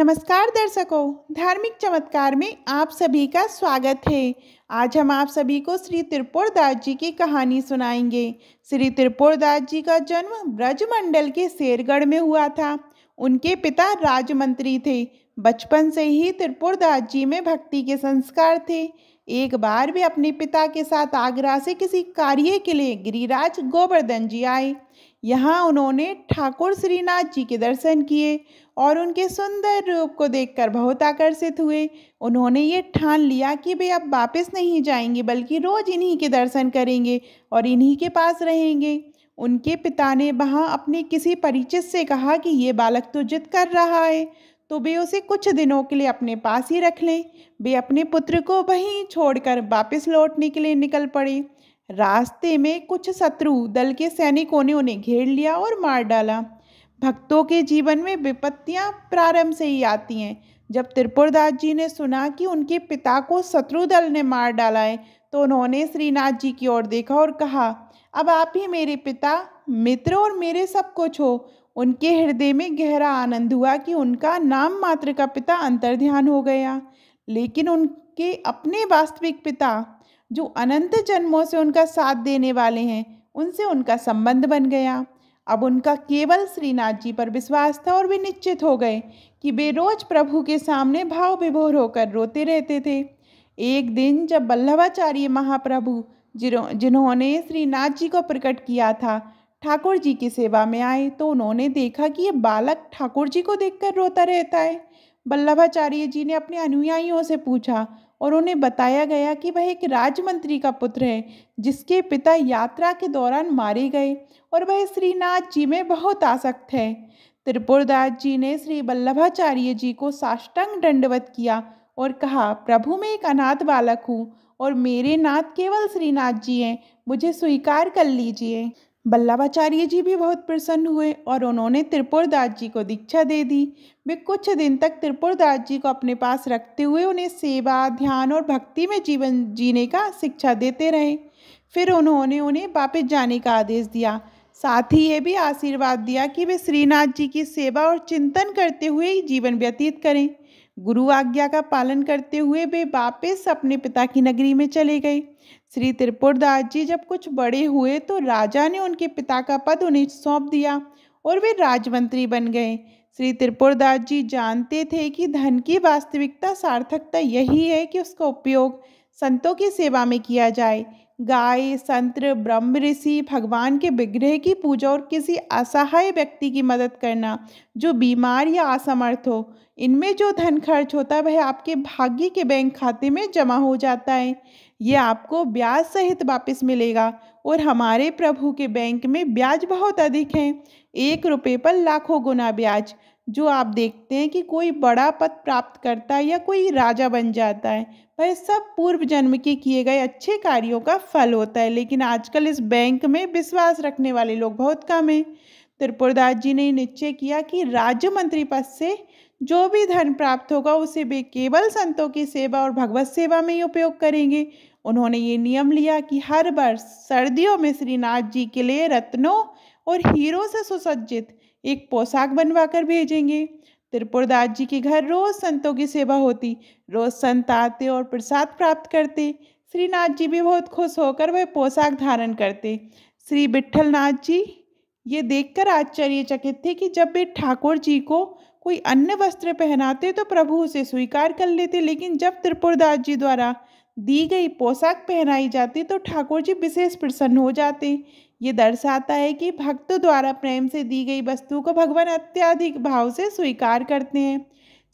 नमस्कार दर्शकों धार्मिक चमत्कार में आप सभी का स्वागत है आज हम आप सभी को श्री त्रिपुरदास जी की कहानी सुनाएंगे श्री त्रिपुरदास जी का जन्म ब्रजमंडल के शेरगढ़ में हुआ था उनके पिता राजमंत्री थे बचपन से ही त्रिपुरदास जी में भक्ति के संस्कार थे एक बार भी अपने पिता के साथ आगरा से किसी कार्य के लिए गिरिराज गोवर्धन जी आए यहाँ उन्होंने ठाकुर श्रीनाथ जी के दर्शन किए और उनके सुंदर रूप को देखकर बहुत आकर्षित हुए उन्होंने ये ठान लिया कि वे अब वापस नहीं जाएंगे बल्कि रोज़ इन्हीं के दर्शन करेंगे और इन्हीं के पास रहेंगे उनके पिता ने वहाँ अपने किसी परिचित से कहा कि ये बालक तो जिद कर रहा है तो वे उसे कुछ दिनों के लिए अपने पास ही रख लें वे अपने पुत्र को वहीं छोड़कर वापस लौटने के लिए निकल पड़े रास्ते में कुछ शत्रु दल के सैनिकों ने उन्हें घेर लिया और मार डाला भक्तों के जीवन में विपत्तियां प्रारंभ से ही आती हैं जब त्रिपुरदास जी ने सुना कि उनके पिता को शत्रुदल ने मार डाला है तो उन्होंने श्रीनाथ जी की ओर देखा और कहा अब आप ही मेरे पिता मित्र और मेरे सब कुछ हो उनके हृदय में गहरा आनंद हुआ कि उनका नाम मात्र का पिता अंतर्ध्यान हो गया लेकिन उनके अपने वास्तविक पिता जो अनंत जन्मों से उनका साथ देने वाले हैं उनसे उनका संबंध बन गया अब उनका केवल श्रीनाथ जी पर विश्वास था और वे निश्चित हो गए कि वे रोज प्रभु के सामने भाव विभोर होकर रोते रहते थे एक दिन जब बल्लभाचार्य महाप्रभु जिन्होंने श्रीनाथ जी को प्रकट किया था ठाकुर जी की सेवा में आए तो उन्होंने देखा कि ये बालक ठाकुर जी को देखकर रोता रहता है बल्लभाचार्य जी ने अपने अनुयायियों से पूछा और उन्हें बताया गया कि वह एक राजमंत्री का पुत्र है जिसके पिता यात्रा के दौरान मारे गए और वह श्रीनाथ जी में बहुत आसक्त है त्रिपुरदास जी ने श्री वल्लभाचार्य जी को साष्टांग दंडवत किया और कहा प्रभु मैं एक अनाथ बालक हूँ और मेरे नाथ केवल श्रीनाथ जी हैं मुझे स्वीकार कर लीजिए बल्लभाचार्य जी भी बहुत प्रसन्न हुए और उन्होंने त्रिपुरदास जी को दीक्षा दे दी वे कुछ दिन तक त्रिपुरदास जी को अपने पास रखते हुए उन्हें सेवा ध्यान और भक्ति में जीवन जीने का शिक्षा देते रहे फिर उन्होंने उन्हें वापस जाने का आदेश दिया साथ ही ये भी आशीर्वाद दिया कि वे श्रीनाथ जी की सेवा और चिंतन करते हुए ही जीवन व्यतीत करें गुरु आज्ञा का पालन करते हुए वे वापस अपने पिता की नगरी में चले गए श्री त्रिपुरदास जी जब कुछ बड़े हुए तो राजा ने उनके पिता का पद उन्हें सौंप दिया और वे राजमंत्री बन गए श्री त्रिपुरदास जी जानते थे कि धन की वास्तविकता सार्थकता यही है कि उसका उपयोग संतों की सेवा में किया जाए गाय संत्र ब्रह्म ऋषि भगवान के विग्रह की पूजा और किसी असहाय व्यक्ति की मदद करना जो बीमार या असमर्थ हो इनमें जो धन खर्च होता है वह आपके भाग्य के बैंक खाते में जमा हो जाता है ये आपको ब्याज सहित वापस मिलेगा और हमारे प्रभु के बैंक में ब्याज बहुत अधिक है एक रुपये पर लाखों गुना ब्याज जो आप देखते हैं कि कोई बड़ा पद प्राप्त करता है या कोई राजा बन जाता है वह सब पूर्व जन्म के किए गए अच्छे कार्यों का फल होता है लेकिन आजकल इस बैंक में विश्वास रखने वाले लोग बहुत कम हैं त्रिपुरदास जी ने निश्चय किया कि राज्य मंत्री पद से जो भी धन प्राप्त होगा उसे वे केवल संतों की सेवा और भगवत सेवा में ही उपयोग करेंगे उन्होंने ये नियम लिया कि हर वर्ष सर्दियों में श्रीनाथ जी के लिए रत्नों और हीरो से सुसज्जित एक पोशाक बनवाकर भेजेंगे त्रिपुरदास जी के घर रोज संतों की सेवा होती रोज संत आते और प्रसाद प्राप्त करते श्रीनाथ जी भी बहुत खुश होकर वह पोशाक धारण करते श्री नाथ जी ये देखकर आश्चर्यचकित थे कि जब वे ठाकुर जी को कोई अन्य वस्त्र पहनाते तो प्रभु उसे स्वीकार कर लेते लेकिन जब त्रिपुरदास जी द्वारा दी गई पोशाक पहनाई जाती तो ठाकुर जी विशेष प्रसन्न हो जाते ये दर्शाता है कि भक्त द्वारा प्रेम से दी गई वस्तु को भगवान अत्याधिक भाव से स्वीकार करते हैं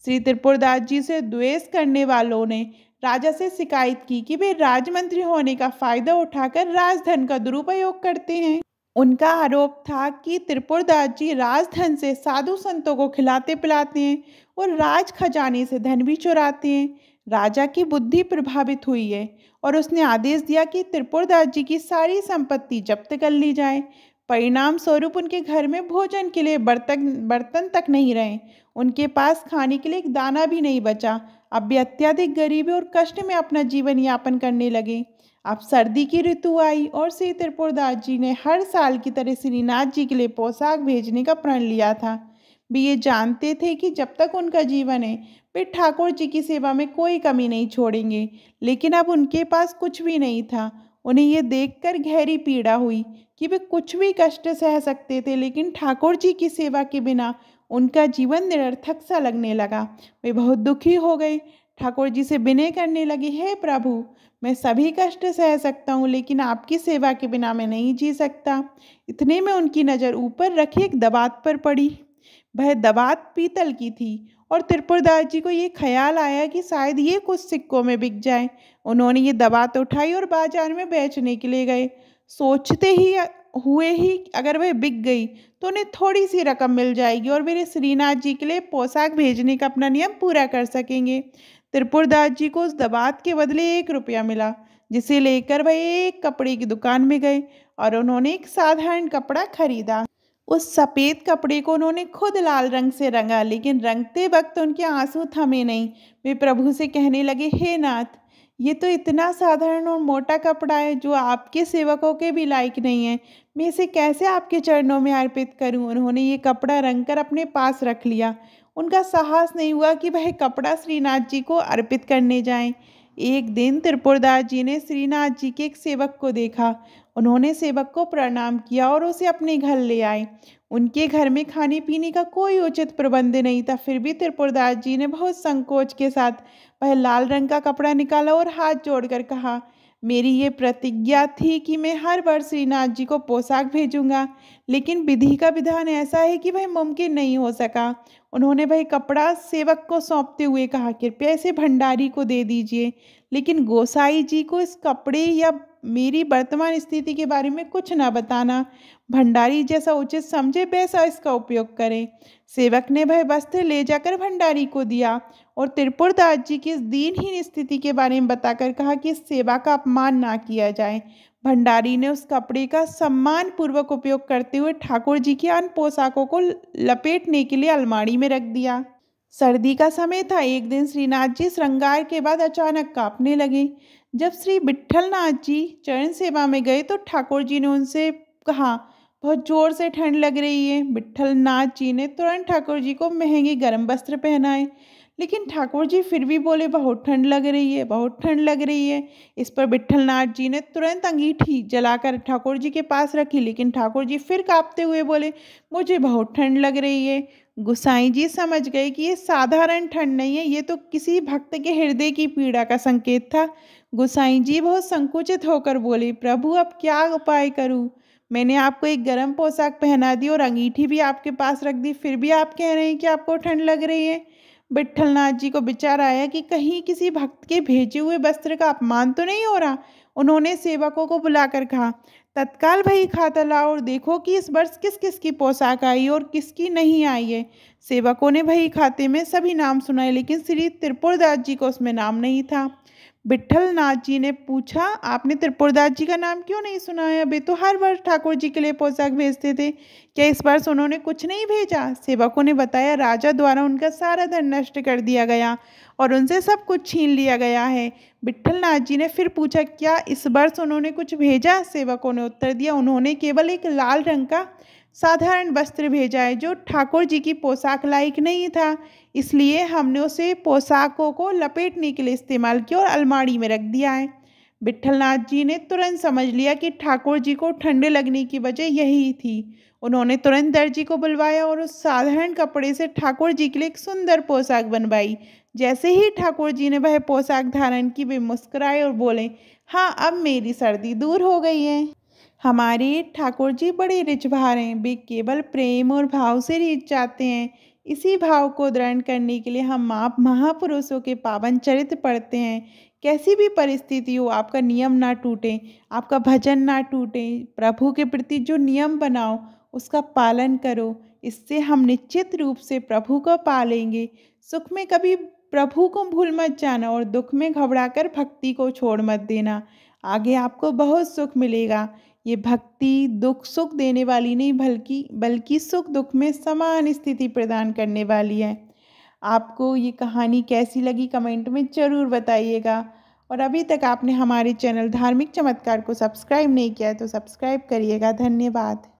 श्री त्रिपुरदास जी से द्वेष करने वालों ने राजा से शिकायत की कि वे राजमंत्री होने का फायदा उठाकर राजधन का दुरुपयोग करते हैं उनका आरोप था कि त्रिपुरदास जी राजधन से साधु संतों को खिलाते पिलाते हैं और राज खजाने से धन भी चुराते हैं राजा की बुद्धि प्रभावित हुई है और उसने आदेश दिया कि त्रिपुरदास जी की सारी संपत्ति जब्त कर ली जाए परिणाम स्वरूप उनके घर में भोजन के लिए बर्तन बर्तन तक नहीं रहे उनके पास खाने के लिए एक दाना भी नहीं बचा अब वे अत्यधिक गरीबी और कष्ट में अपना जीवन यापन करने लगे अब सर्दी की ऋतु आई और श्री त्रिपुरदास जी ने हर साल की तरह श्रीनाथ जी के लिए पोशाक भेजने का प्रण लिया था वे ये जानते थे कि जब तक उनका जीवन है वे ठाकुर जी की सेवा में कोई कमी नहीं छोड़ेंगे लेकिन अब उनके पास कुछ भी नहीं था उन्हें ये देखकर गहरी पीड़ा हुई कि वे कुछ भी कष्ट सह सकते थे लेकिन ठाकुर जी की सेवा के बिना उनका जीवन निरर्थक सा लगने लगा वे बहुत दुखी हो गए ठाकुर जी से विनय करने लगी हे प्रभु मैं सभी कष्ट सह सकता हूँ लेकिन आपकी सेवा के बिना मैं नहीं जी सकता इतने में उनकी नज़र ऊपर रखी एक दबात पर पड़ी वह दबात पीतल की थी और त्रिपुरदास जी को ये ख्याल आया कि शायद ये कुछ सिक्कों में बिक जाए उन्होंने ये दबात उठाई और बाजार में बेचने के लिए गए सोचते ही हुए ही अगर वह बिक गई तो उन्हें थोड़ी सी रकम मिल जाएगी और मेरे श्रीनाथ जी के लिए पोशाक भेजने का अपना नियम पूरा कर सकेंगे त्रिपुरदास जी को उस दबात के बदले एक रुपया मिला जिसे लेकर वह एक कपड़े की दुकान में गए और उन्होंने एक साधारण कपड़ा खरीदा उस सफ़ेद कपड़े को उन्होंने खुद लाल रंग से रंगा लेकिन रंगते वक्त उनके आंसू थमे नहीं वे प्रभु से कहने लगे हे नाथ ये तो इतना साधारण और मोटा कपड़ा है जो आपके सेवकों के भी लायक नहीं है मैं इसे कैसे आपके चरणों में अर्पित करूं? उन्होंने ये कपड़ा रंग कर अपने पास रख लिया उनका साहस नहीं हुआ कि वह कपड़ा श्रीनाथ जी को अर्पित करने जाएं। एक दिन त्रिपुरदास जी ने श्रीनाथ जी के एक सेवक को देखा उन्होंने सेवक को प्रणाम किया और उसे अपने घर ले आए उनके घर में खाने पीने का कोई उचित प्रबंध नहीं था फिर भी त्रिपुरदास जी ने बहुत संकोच के साथ वह लाल रंग का कपड़ा निकाला और हाथ जोड़कर कहा मेरी ये प्रतिज्ञा थी कि मैं हर बार श्रीनाथ जी को पोशाक भेजूंगा लेकिन विधि का विधान ऐसा है कि वह मुमकिन नहीं हो सका उन्होंने वह कपड़ा सेवक को सौंपते हुए कहा कृपया इसे भंडारी को दे दीजिए लेकिन गोसाई जी को इस कपड़े या मेरी वर्तमान स्थिति के बारे में कुछ ना बताना भंडारी जैसा उचित समझे वैसा इसका उपयोग करें सेवक ने वह वस्त्र ले जाकर भंडारी को दिया और त्रिपुरदास जी की इस दीनहीन स्थिति के बारे में बताकर कहा कि इस सेवा का अपमान ना किया जाए भंडारी ने उस कपड़े का सम्मान पूर्वक उपयोग करते हुए ठाकुर जी की अन्य पोशाकों को लपेटने के लिए अलमारी में रख दिया सर्दी का समय था एक दिन श्रीनाथ जी श्रृंगार के बाद अचानक कांपने लगे जब श्री बिट्ठलनाथ जी चरण सेवा में गए तो ठाकुर जी ने उनसे कहा बहुत जोर से ठंड लग रही है बिठल जी ने तुरंत ठाकुर जी को महंगे गर्म वस्त्र पहनाए लेकिन ठाकुर जी फिर भी बोले बहुत ठंड लग रही है बहुत ठंड लग रही है इस पर बिट्ठलनाथ जी ने तुरंत अंगीठी जलाकर ठाकुर जी के पास रखी लेकिन ठाकुर जी फिर कांपते हुए बोले मुझे बहुत ठंड लग रही है गुसाई जी समझ गए कि ये साधारण ठंड नहीं है ये तो किसी भक्त के हृदय की पीड़ा का संकेत था गुसाई जी बहुत संकुचित होकर बोले प्रभु अब क्या उपाय करूँ मैंने आपको एक गर्म पोशाक पहना दी और अंगीठी भी आपके पास रख दी फिर भी आप कह रहे हैं कि आपको ठंड लग रही है विट्ठलनाथ जी को विचार आया कि कहीं किसी भक्त के भेजे हुए वस्त्र का अपमान तो नहीं हो रहा उन्होंने सेवकों को बुलाकर कहा तत्काल भई खाता लाओ और देखो कि इस वर्ष किस किस की पोशाक आई और किसकी नहीं आई है सेवकों ने भई खाते में सभी नाम सुनाए लेकिन श्री त्रिपुरदास जी को उसमें नाम नहीं था बिठल नाथ जी ने पूछा आपने त्रिपुरदास जी का नाम क्यों नहीं सुना है अभी तो हर बार ठाकुर जी के लिए पोशाक भेजते थे क्या इस बार उन्होंने कुछ नहीं भेजा सेवकों ने बताया राजा द्वारा उनका सारा धन नष्ट कर दिया गया और उनसे सब कुछ छीन लिया गया है बिठल नाथ जी ने फिर पूछा क्या इस बार उन्होंने कुछ भेजा सेवकों ने उत्तर दिया उन्होंने केवल एक लाल रंग का साधारण वस्त्र भेजा है जो ठाकुर जी की पोशाक लायक नहीं था इसलिए हमने उसे पोशाकों को लपेटने के लिए इस्तेमाल किया और अलमारी में रख दिया है विट्ठलनाथ जी ने तुरंत समझ लिया कि ठाकुर जी को ठंडे लगने की वजह यही थी उन्होंने तुरंत दर्जी को बुलवाया और उस साधारण कपड़े से ठाकुर जी के लिए एक सुंदर पोशाक बनवाई जैसे ही ठाकुर जी ने वह पोशाक धारण की वे मुस्कुराए और बोले हाँ अब मेरी सर्दी दूर हो गई है हमारे ठाकुर जी बड़े रिझवार हैं वे केवल प्रेम और भाव से रिझ जाते हैं इसी भाव को दृढ़ करने के लिए हम आप महापुरुषों के पावन चरित्र पढ़ते हैं कैसी भी परिस्थिति हो आपका नियम ना टूटे आपका भजन ना टूटे प्रभु के प्रति जो नियम बनाओ उसका पालन करो इससे हम निश्चित रूप से प्रभु को पालेंगे सुख में कभी प्रभु को भूल मत जाना और दुख में घबरा कर भक्ति को छोड़ मत देना आगे आपको बहुत सुख मिलेगा ये भक्ति दुख सुख देने वाली नहीं बल्कि बल्कि सुख दुख में समान स्थिति प्रदान करने वाली है आपको ये कहानी कैसी लगी कमेंट में ज़रूर बताइएगा और अभी तक आपने हमारे चैनल धार्मिक चमत्कार को सब्सक्राइब नहीं किया है तो सब्सक्राइब करिएगा धन्यवाद